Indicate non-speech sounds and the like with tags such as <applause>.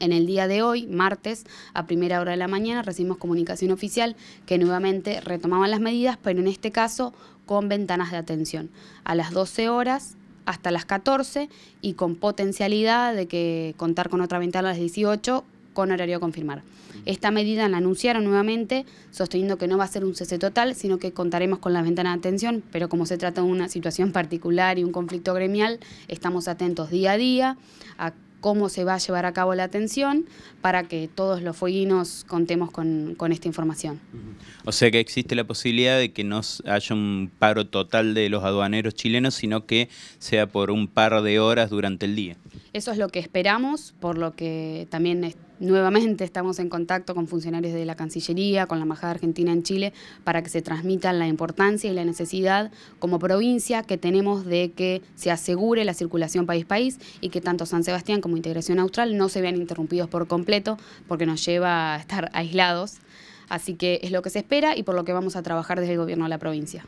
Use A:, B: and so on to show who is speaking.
A: En el día de hoy, martes, a primera hora de la mañana, recibimos comunicación oficial que nuevamente retomaban las medidas, pero en este caso con ventanas de atención. A las 12 horas hasta las 14 y con potencialidad de que contar con otra ventana a las 18 con horario a confirmar. Esta medida la anunciaron nuevamente, sosteniendo que no va a ser un cese total, sino que contaremos con las ventanas de atención, pero como se trata de una situación particular y un conflicto gremial, estamos atentos día a día a cómo se va a llevar a cabo la atención para que todos los fueguinos contemos con, con esta información.
B: O sea que existe la posibilidad de que no haya un paro total de los aduaneros chilenos, sino que sea por un par de horas durante el día.
A: Eso es lo que esperamos, por lo que también nuevamente estamos en contacto con funcionarios de la Cancillería, con la Embajada Argentina en Chile, para que se transmitan la importancia y la necesidad como provincia que tenemos de que se asegure la circulación país-país y que tanto San Sebastián como Integración Austral no se vean interrumpidos por completo, porque nos lleva a estar <laughs> aislados. Así que es lo que se espera y por lo que vamos a trabajar desde el gobierno de la provincia.